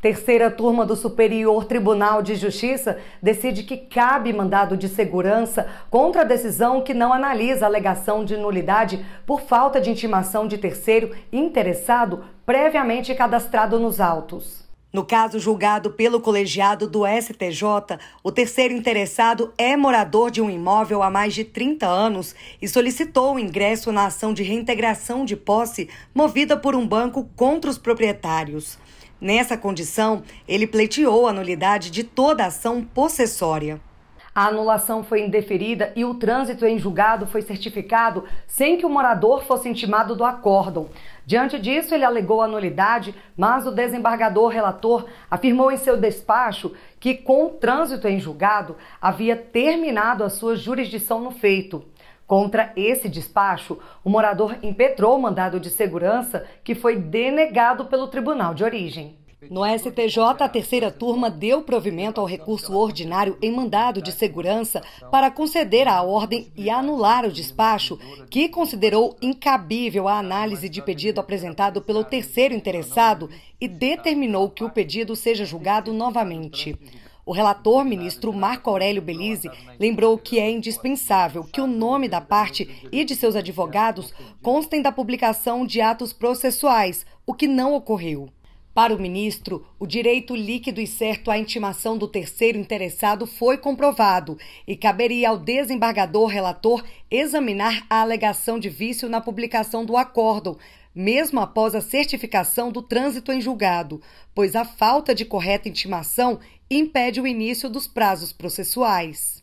Terceira turma do Superior Tribunal de Justiça decide que cabe mandado de segurança contra a decisão que não analisa a alegação de nulidade por falta de intimação de terceiro interessado previamente cadastrado nos autos. No caso julgado pelo colegiado do STJ, o terceiro interessado é morador de um imóvel há mais de 30 anos e solicitou o ingresso na ação de reintegração de posse movida por um banco contra os proprietários. Nessa condição, ele pleiteou a nulidade de toda ação possessória. A anulação foi indeferida e o trânsito em julgado foi certificado sem que o morador fosse intimado do acórdão. Diante disso, ele alegou a nulidade, mas o desembargador relator afirmou em seu despacho que, com o trânsito em julgado, havia terminado a sua jurisdição no feito. Contra esse despacho, o morador impetrou o mandado de segurança que foi denegado pelo tribunal de origem. No STJ, a terceira turma deu provimento ao recurso ordinário em mandado de segurança para conceder a ordem e anular o despacho, que considerou incabível a análise de pedido apresentado pelo terceiro interessado e determinou que o pedido seja julgado novamente. O relator, ministro Marco Aurélio Belize, lembrou que é indispensável que o nome da parte e de seus advogados constem da publicação de atos processuais, o que não ocorreu. Para o ministro, o direito líquido e certo à intimação do terceiro interessado foi comprovado e caberia ao desembargador relator examinar a alegação de vício na publicação do acórdão, mesmo após a certificação do trânsito em julgado, pois a falta de correta intimação impede o início dos prazos processuais.